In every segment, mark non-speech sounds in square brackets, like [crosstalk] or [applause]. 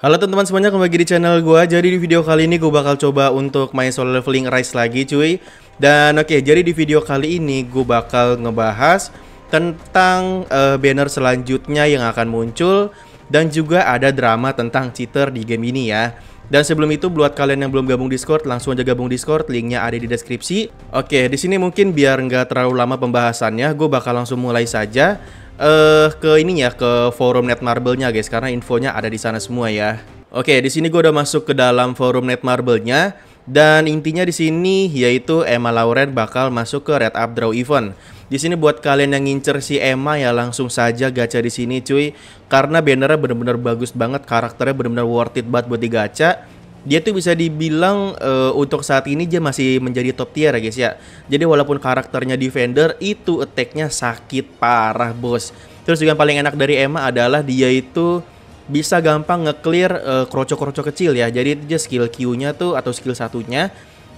Halo teman-teman semuanya kembali di channel gue Jadi di video kali ini gue bakal coba untuk main solo leveling Rise lagi cuy Dan oke okay, jadi di video kali ini gue bakal ngebahas tentang uh, banner selanjutnya yang akan muncul Dan juga ada drama tentang cheater di game ini ya dan sebelum itu buat kalian yang belum gabung Discord langsung aja gabung Discord, linknya ada di deskripsi. Oke, di sini mungkin biar nggak terlalu lama pembahasannya, gue bakal langsung mulai saja uh, ke ya ke forum Netmarble-nya guys karena infonya ada di sana semua ya. Oke, di sini gua udah masuk ke dalam forum Netmarble-nya dan intinya di sini yaitu Emma Lauren bakal masuk ke Red Up Draw Event. Di sini buat kalian yang ngincer si Emma ya langsung saja gacha di sini cuy karena bannernya bener-bener bagus banget, karakternya bener-bener worth it banget buat digacha dia tuh bisa dibilang uh, untuk saat ini dia masih menjadi top tier ya guys ya. Jadi walaupun karakternya defender itu attacknya sakit parah bos. Terus juga yang paling enak dari Emma adalah dia itu bisa gampang nge-clear uh, kroco-kroco kecil ya. Jadi dia skill Q-nya tuh atau skill satunya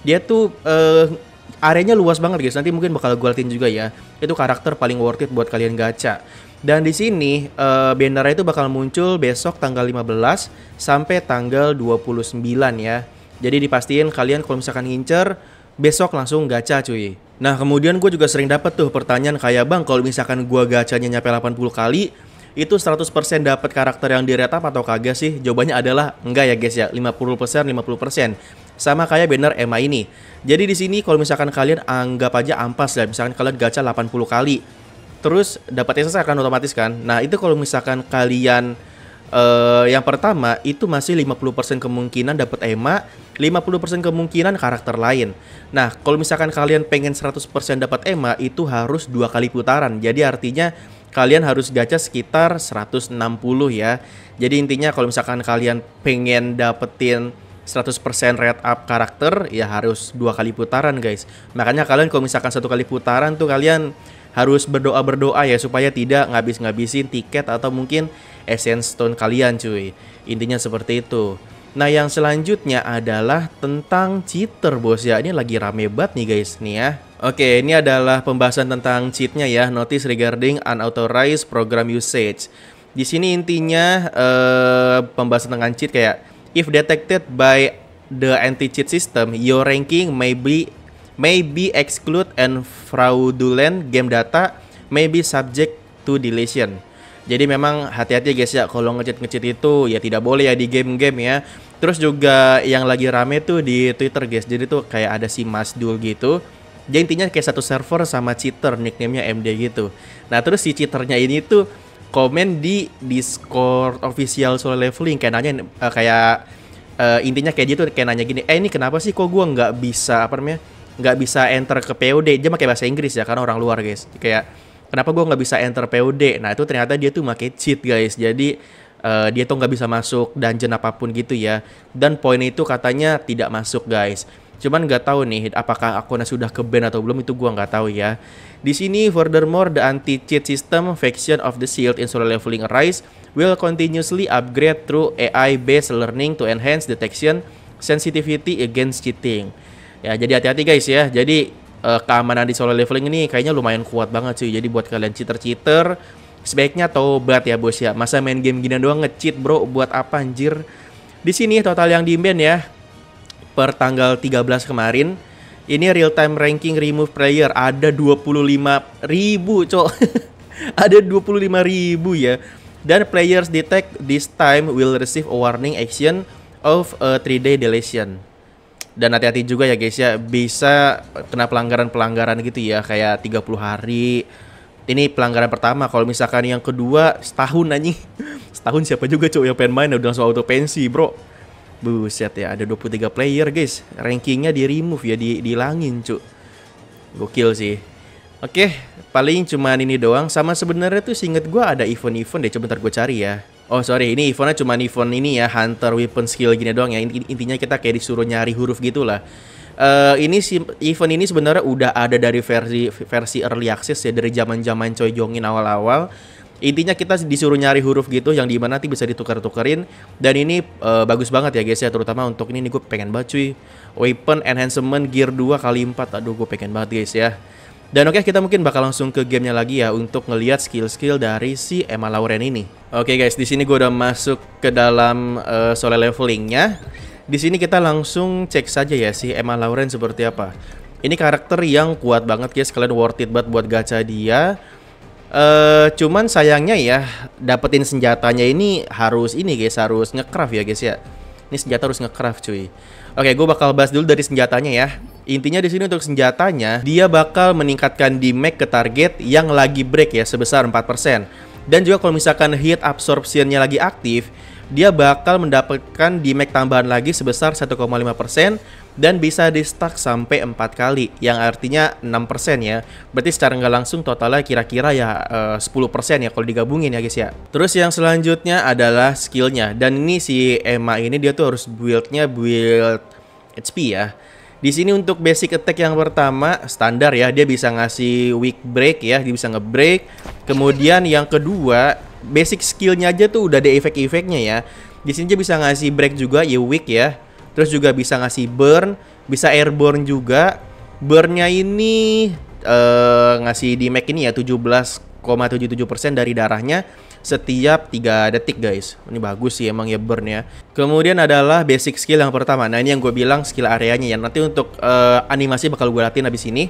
dia tuh uh, areanya luas banget guys. Nanti mungkin bakal gue liatin juga ya. Itu karakter paling worth it buat kalian gacha. Dan di sini uh, eh, bannernya itu bakal muncul besok tanggal 15 sampai tanggal 29 ya. Jadi dipastiin kalian kalau misalkan ngincer besok langsung gacha cuy. Nah kemudian gue juga sering dapet tuh pertanyaan kayak bang kalau misalkan gue gacanya nyampe 80 kali itu 100% dapat karakter yang diretap atau kagak sih? Jawabannya adalah enggak ya guys ya, 50% 50%. Sama kayak banner Emma ini. Jadi di sini kalau misalkan kalian anggap aja ampas lah, ya, misalkan kalian gacha 80 kali terus dapat SSR akan otomatis kan. Nah, itu kalau misalkan kalian uh, yang pertama itu masih 50% kemungkinan dapat EMA, 50% kemungkinan karakter lain. Nah, kalau misalkan kalian pengen 100% dapat EMA itu harus dua kali putaran. Jadi artinya kalian harus gacha sekitar 160 ya. Jadi intinya kalau misalkan kalian pengen dapetin 100% red up karakter ya harus dua kali putaran guys. Makanya kalian kalau misalkan satu kali putaran tuh kalian harus berdoa-berdoa ya supaya tidak ngabis-ngabisin tiket atau mungkin essence stone kalian cuy. Intinya seperti itu. Nah yang selanjutnya adalah tentang cheater bos ya. Ini lagi rame banget nih guys nih ya. Oke, ini adalah pembahasan tentang cheatnya ya, notice regarding unauthorized program usage. Di sini intinya eh, pembahasan tentang cheat kayak if detected by the anti-cheat system, your ranking may be may be exclude and fraudulent game data may be subject to deletion. Jadi memang hati-hati guys ya kalau ngecit-ngecit itu ya tidak boleh ya di game-game ya. Terus juga yang lagi rame tuh di Twitter guys. Jadi tuh kayak ada si Mas Dul gitu. Dia intinya kayak satu server sama cheater nicknamenya MD gitu. Nah terus si cheaternya ini tuh komen di Discord official Solo Leveling kayak nanya uh, kayak uh, intinya kayak dia tuh kayak nanya gini, "Eh ini kenapa sih kok gua nggak bisa apa namanya?" nggak bisa enter ke POD dia pakai bahasa Inggris ya karena orang luar guys kayak kenapa gue nggak bisa enter POD nah itu ternyata dia tuh pakai cheat guys jadi uh, dia tuh nggak bisa masuk dungeon apapun gitu ya dan poin itu katanya tidak masuk guys cuman nggak tahu nih apakah akunnya sudah ke ban atau belum itu gue nggak tahu ya di sini furthermore the anti cheat system faction of the shield in solo leveling arise will continuously upgrade through AI based learning to enhance detection sensitivity against cheating Ya, jadi hati-hati guys ya. Jadi uh, keamanan di solo leveling ini kayaknya lumayan kuat banget sih. Jadi buat kalian cheater-cheater, sebaiknya tobat ya bos ya. Masa main game gini doang ngecheat bro, buat apa anjir? Di sini total yang diimben ya, per tanggal 13 kemarin, ini real time ranking remove player ada 25.000 ribu cok. [laughs] ada 25.000 ribu ya. Dan players detect this time will receive a warning action of a 3 day deletion dan hati-hati juga ya guys ya bisa kena pelanggaran-pelanggaran gitu ya kayak 30 hari ini pelanggaran pertama kalau misalkan yang kedua setahun anjing [laughs] setahun siapa juga cowok yang pengen main udah langsung auto pensi bro buset ya ada 23 player guys rankingnya di remove ya di dihilangin cuk gokil sih oke paling cuman ini doang sama sebenarnya tuh singet gue ada event-event deh coba ntar gue cari ya Oh sorry, ini nya cuma iPhone ini ya, Hunter Weapon Skill gini doang ya. Intinya kita kayak disuruh nyari huruf gitulah. Uh, ini si event ini sebenarnya udah ada dari versi versi early access ya dari zaman-zaman Choi Jongin awal-awal. Intinya kita disuruh nyari huruf gitu yang di mana nanti bisa ditukar tukerin dan ini uh, bagus banget ya guys ya terutama untuk ini nih gue pengen banget cuy. Weapon enhancement gear 2 kali 4. Aduh gue pengen banget guys ya. Dan oke okay, kita mungkin bakal langsung ke gamenya lagi ya untuk ngelihat skill-skill dari si Emma Lauren ini. Oke okay, guys, di sini gue udah masuk ke dalam uh, solo levelingnya. Di sini kita langsung cek saja ya si Emma Lauren seperti apa. Ini karakter yang kuat banget guys, kalian worth it banget buat gacha dia. Uh, cuman sayangnya ya dapetin senjatanya ini harus ini guys harus ngecraft ya guys ya ini senjata harus ngecraft cuy. Oke, gue bakal bahas dulu dari senjatanya ya. Intinya di sini untuk senjatanya, dia bakal meningkatkan damage ke target yang lagi break ya sebesar 4%. Dan juga kalau misalkan hit absorptionnya lagi aktif, dia bakal mendapatkan damage tambahan lagi sebesar 1,5% dan bisa di stuck sampai 4 kali yang artinya 6% ya berarti secara nggak langsung totalnya kira-kira ya eh, uh, 10% ya kalau digabungin ya guys ya terus yang selanjutnya adalah skillnya dan ini si Emma ini dia tuh harus buildnya build HP ya di sini untuk basic attack yang pertama standar ya dia bisa ngasih weak break ya dia bisa ngebreak kemudian yang kedua basic skillnya aja tuh udah ada efek-efeknya ya di sini dia bisa ngasih break juga ya weak ya terus juga bisa ngasih burn, bisa airborne juga. Burnnya ini uh, ngasih di Mac ini ya 17,77% dari darahnya setiap 3 detik guys. Ini bagus sih emang ya burn ya. Kemudian adalah basic skill yang pertama. Nah, ini yang gue bilang skill areanya ya. Nanti untuk uh, animasi bakal gue latihan habis ini.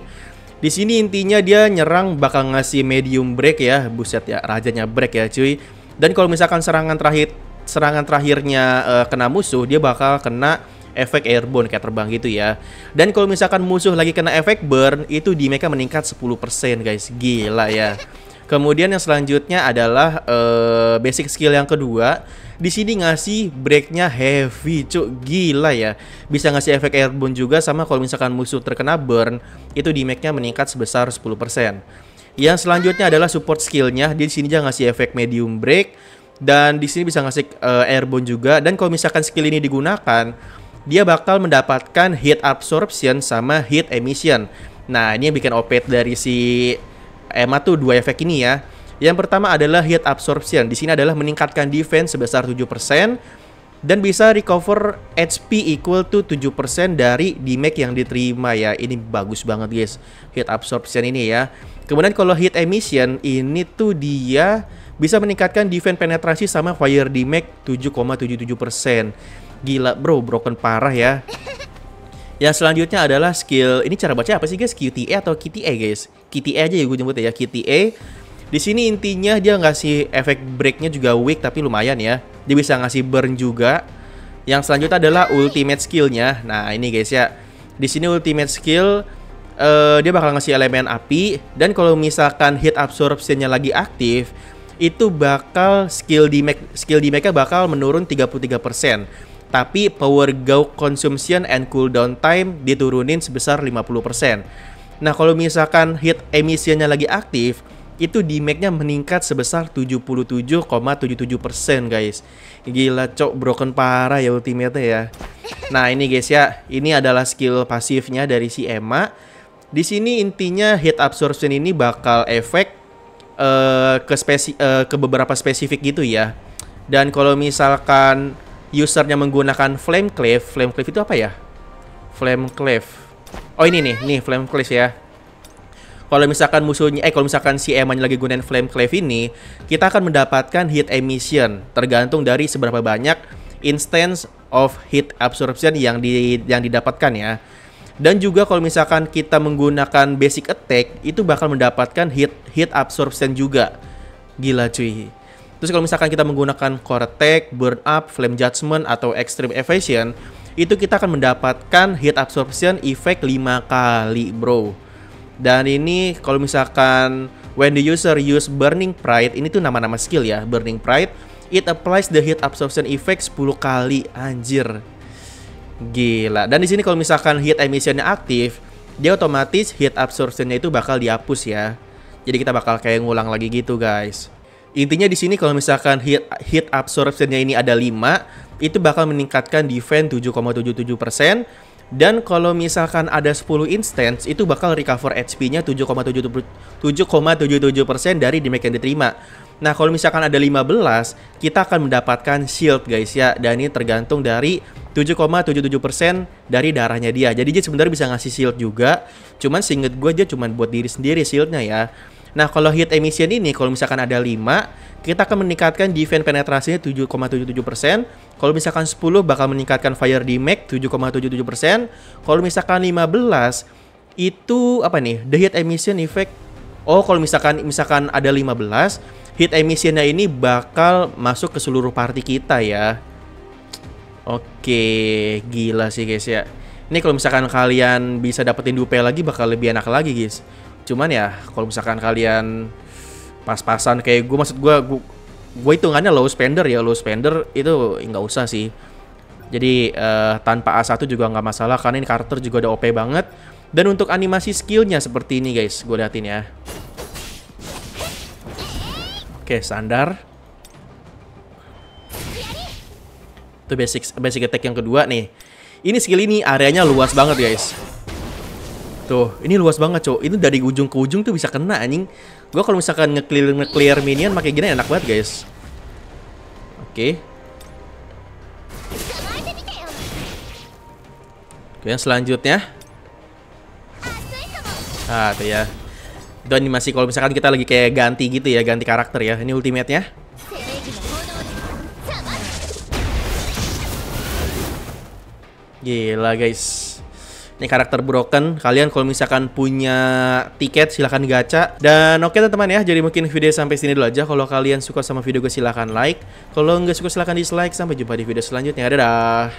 Di sini intinya dia nyerang bakal ngasih medium break ya. Buset ya, rajanya break ya cuy. Dan kalau misalkan serangan terakhir serangan terakhirnya uh, kena musuh, dia bakal kena efek airborne kayak terbang gitu ya. Dan kalau misalkan musuh lagi kena efek burn, itu di mereka meningkat 10% guys. Gila ya. Kemudian yang selanjutnya adalah uh, basic skill yang kedua. Di sini ngasih breaknya heavy, cuk gila ya. Bisa ngasih efek airborne juga sama kalau misalkan musuh terkena burn, itu di nya meningkat sebesar 10%. Yang selanjutnya adalah support skillnya. Di sini dia ngasih efek medium break dan di sini bisa ngasih uh, airborne juga. Dan kalau misalkan skill ini digunakan, dia bakal mendapatkan heat absorption sama heat emission. Nah, ini yang bikin opet dari si Emma tuh dua efek ini ya. Yang pertama adalah heat absorption. Di sini adalah meningkatkan defense sebesar 7% dan bisa recover HP equal to 7% dari damage yang diterima ya. Ini bagus banget guys, heat absorption ini ya. Kemudian kalau heat emission ini tuh dia bisa meningkatkan defense penetrasi sama fire damage 7,77%. Gila bro, broken parah ya. Yang selanjutnya adalah skill, ini cara baca apa sih guys? QTE atau QTE guys? QTE aja ya gue jemput ya, QTE. Di sini intinya dia ngasih efek breaknya juga weak tapi lumayan ya. Dia bisa ngasih burn juga. Yang selanjutnya adalah ultimate skillnya. Nah ini guys ya, di sini ultimate skill uh, dia bakal ngasih elemen api dan kalau misalkan hit absorptionnya lagi aktif itu bakal skill di skill di bakal menurun 33% tapi power go consumption and cooldown time diturunin sebesar 50%. Nah, kalau misalkan heat emisinya lagi aktif, itu di nya meningkat sebesar 77,77% guys. Gila, cok, broken parah ya ultimate ya. Nah, ini guys ya, ini adalah skill pasifnya dari si Emma. Di sini intinya heat absorption ini bakal efek uh, ke spesi uh, ke beberapa spesifik gitu ya. Dan kalau misalkan usernya menggunakan flame cleave, flame cleave itu apa ya? Flame cleave. Oh ini nih, nih flame cleave ya. Kalau misalkan musuhnya, eh kalau misalkan si Emma lagi gunain flame cleave ini, kita akan mendapatkan heat emission tergantung dari seberapa banyak instance of heat absorption yang di yang didapatkan ya. Dan juga kalau misalkan kita menggunakan basic attack itu bakal mendapatkan heat heat absorption juga. Gila cuy. Terus kalau misalkan kita menggunakan Core Attack, Burn Up, Flame Judgment, atau Extreme Evasion, itu kita akan mendapatkan heat absorption effect 5 kali bro. Dan ini kalau misalkan when the user use Burning Pride, ini tuh nama-nama skill ya, Burning Pride, it applies the heat absorption effect 10 kali, anjir. Gila. Dan di sini kalau misalkan heat emissionnya aktif, dia otomatis heat absorptionnya itu bakal dihapus ya. Jadi kita bakal kayak ngulang lagi gitu guys. Intinya di sini kalau misalkan heat, heat absorption-nya ini ada 5, itu bakal meningkatkan defense 7,77%. Dan kalau misalkan ada 10 instance, itu bakal recover HP-nya 7,77% dari damage yang diterima. Nah, kalau misalkan ada 15, kita akan mendapatkan shield guys ya. Dan ini tergantung dari 7,77% dari darahnya dia. Jadi dia sebenarnya bisa ngasih shield juga. Cuman seinget gue aja cuman buat diri sendiri shieldnya ya. Nah, kalau hit emission ini kalau misalkan ada 5, kita akan meningkatkan defense penetrasinya 7,77%. Kalau misalkan 10 bakal meningkatkan fire damage 7,77%. Kalau misalkan 15 itu apa nih? The hit emission effect. Oh, kalau misalkan misalkan ada 15, hit emissionnya ini bakal masuk ke seluruh party kita ya. Oke, gila sih guys ya. Ini kalau misalkan kalian bisa dapetin dupe lagi bakal lebih enak lagi guys cuman ya kalau misalkan kalian pas-pasan kayak gue maksud gue gue hitungannya low spender ya low spender itu nggak usah sih jadi uh, tanpa A1 juga nggak masalah karena ini karakter juga udah OP banget dan untuk animasi skillnya seperti ini guys gue liatin ya oke standar itu basic basic attack yang kedua nih ini skill ini areanya luas banget guys Tuh, ini luas banget, Cok. Ini dari ujung ke ujung tuh bisa kena anjing. Gua kalau misalkan nge-clear nge-clear minion pakai gini enak banget, guys. Oke. Okay. yang selanjutnya. Ah, tuh ya. Itu masih kalau misalkan kita lagi kayak ganti gitu ya, ganti karakter ya. Ini ultimate-nya. Gila, guys nih karakter broken. Kalian kalau misalkan punya tiket silahkan gacha. Dan oke okay, teman-teman ya, jadi mungkin video sampai sini dulu aja. Kalau kalian suka sama video gue silahkan like. Kalau nggak suka silahkan dislike. Sampai jumpa di video selanjutnya. Dadah!